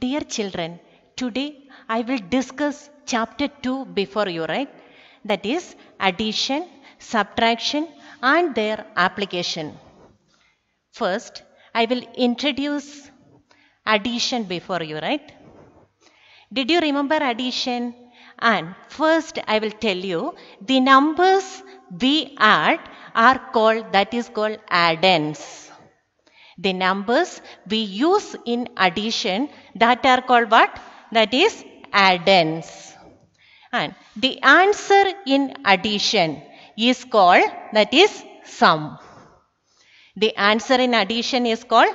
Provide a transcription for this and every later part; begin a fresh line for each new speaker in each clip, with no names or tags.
Dear children, today I will discuss chapter 2 before you right that is addition, subtraction and their application. First, I will introduce addition before you right. Did you remember addition? And first I will tell you the numbers we add are called that is called addends. The numbers we use in addition that are called what? That is addends. And the answer in addition is called that is sum. The answer in addition is called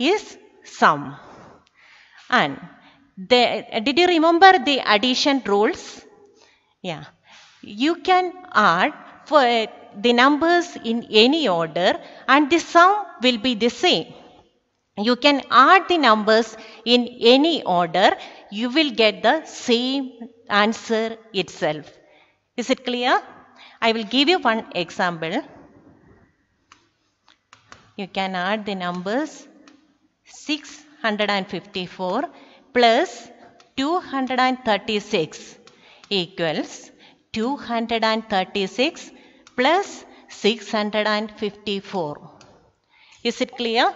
is sum. And the, did you remember the addition rules? Yeah. You can add for the numbers in any order and the sum will be the same. You can add the numbers in any order, you will get the same answer itself. Is it clear? I will give you one example. You can add the numbers 654 plus 236 equals 236 plus 654. Is it clear?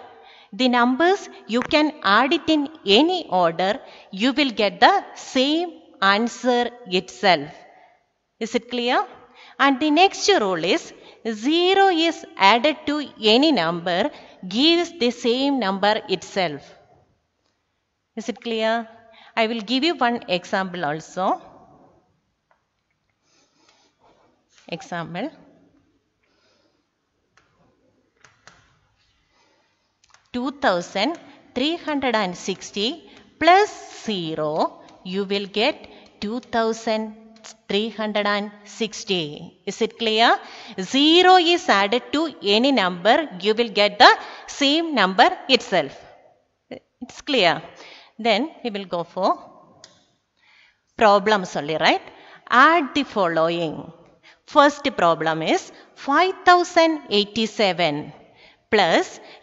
The numbers you can add it in any order. You will get the same answer itself. Is it clear? And the next rule is 0 is added to any number gives the same number itself. Is it clear? I will give you one example also. Example. 2360 plus 0 you will get 2360 is it clear 0 is added to any number you will get the same number itself it's clear then we will go for problems only right add the following first problem is 5087 plus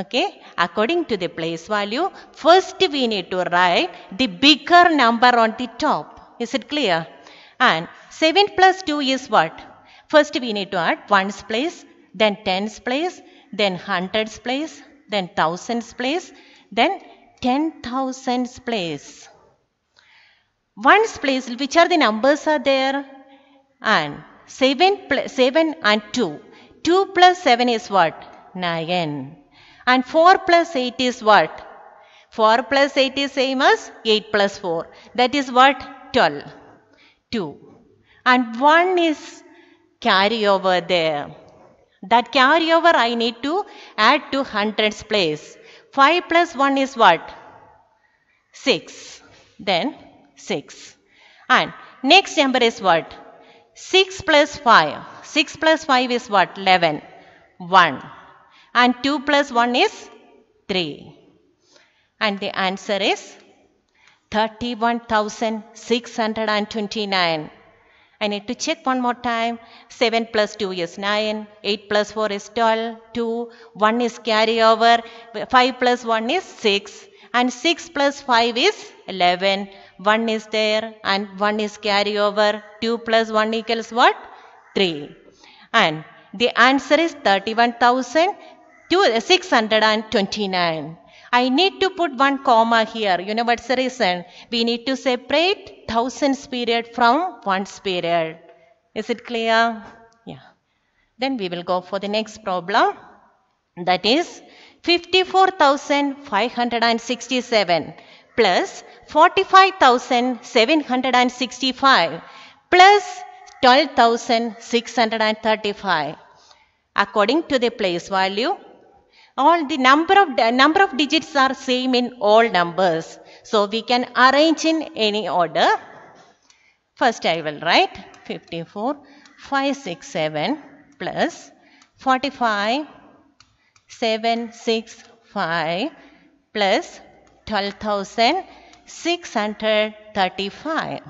okay according to the place value first we need to write the bigger number on the top is it clear and 7 plus 2 is what first we need to add ones place then tens place then hundreds place then thousands place then ten thousands place ones place which are the numbers are there and 7 7 and 2 2 plus 7 is what 9 and 4 plus 8 is what? 4 plus 8 is same as 8 plus 4. That is what? 12. 2. And 1 is carry over there. That carry over I need to add to hundreds place. 5 plus 1 is what? 6. Then 6. And next number is what? 6 plus 5. 6 plus 5 is what? 11. 1 and 2 plus 1 is 3. And the answer is 31,629. I need to check one more time. 7 plus 2 is 9, 8 plus 4 is 12, 2, 1 is carry over, 5 plus 1 is 6, and 6 plus 5 is 11. 1 is there and 1 is carry over, 2 plus 1 equals what? 3. And the answer is 31,000. 629. I need to put one comma here. You know what's the reason? We need to separate thousands period from ones period. Is it clear? Yeah. Then we will go for the next problem. That is 54,567 plus 45,765 plus 12,635 according to the place value all the number of number of digits are same in all numbers so we can arrange in any order first i will write 54 567 plus 45 765 plus 12635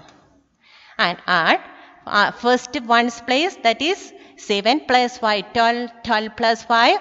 and add uh, first one's place that is 7 plus 5 12 12 plus 5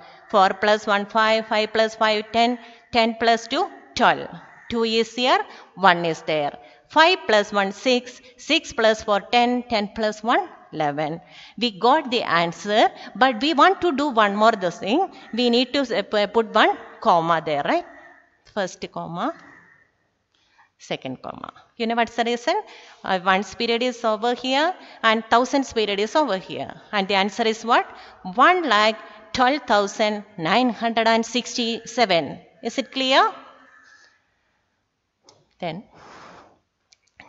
4 plus 1, 5, 5 plus 5, 10, 10 plus 2, 12. 2 is here, 1 is there. 5 plus 1, 6, 6 plus 4, 10, 10 plus 1, 11. We got the answer, but we want to do one more this thing. We need to uh, put one comma there, right? First comma, second comma. You know what's the reason? Uh, one's period is over here and thousand's period is over here. And the answer is what? 1 lakh 12,967. Is it clear? Then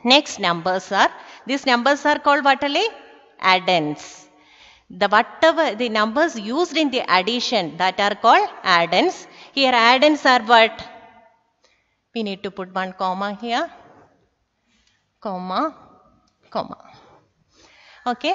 next numbers are, these numbers are called what Ali? Addends. The whatever the numbers used in the addition that are called addends. Here addends are what? We need to put one comma here. Comma, comma. Okay.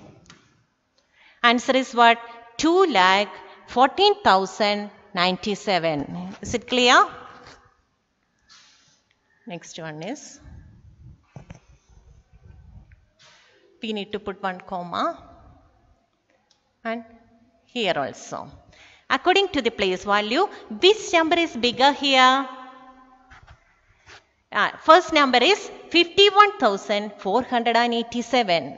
Answer is what? 2 lakh 14,097. Is it clear? Next one is we need to put one comma and here also. According to the place value, which number is bigger here? Uh, first number is 51,487.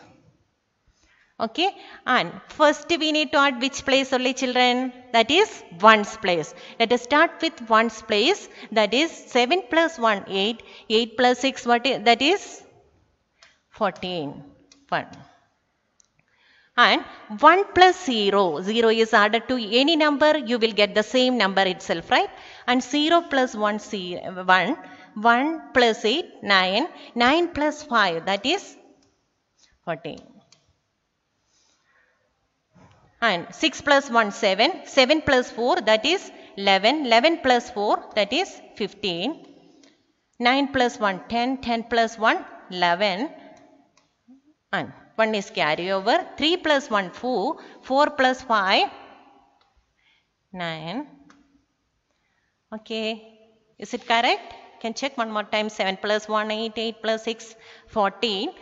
Okay. And first we need to add which place only children? That is ones place. Let us start with ones place. That is 7 plus 1, 8. 8 plus 6, what is, that is 14. 1 and 1 plus 0 0 is added to any number you will get the same number itself right and 0 plus 1 0, 1 1 plus 8 9 9 plus 5 that is 14 and 6 plus 1 7 7 plus 4 that is 11 11 plus 4 that is 15 9 plus 1 10 10 plus 1 11 and 1 is carry over 3 plus 1 4 4 plus 5 9 okay is it correct can check one more time 7 plus 1 8 8 plus 6 14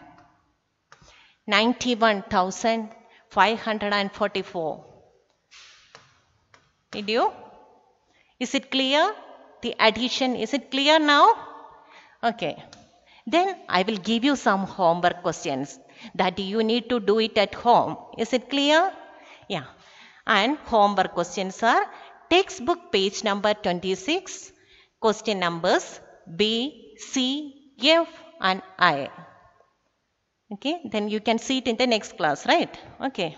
91,544. Did you? Is it clear? The addition, is it clear now? Okay. Then I will give you some homework questions that you need to do it at home. Is it clear? Yeah. And homework questions are textbook page number 26, question numbers B, C, F and I. Okay, then you can see it in the next class, right? Okay.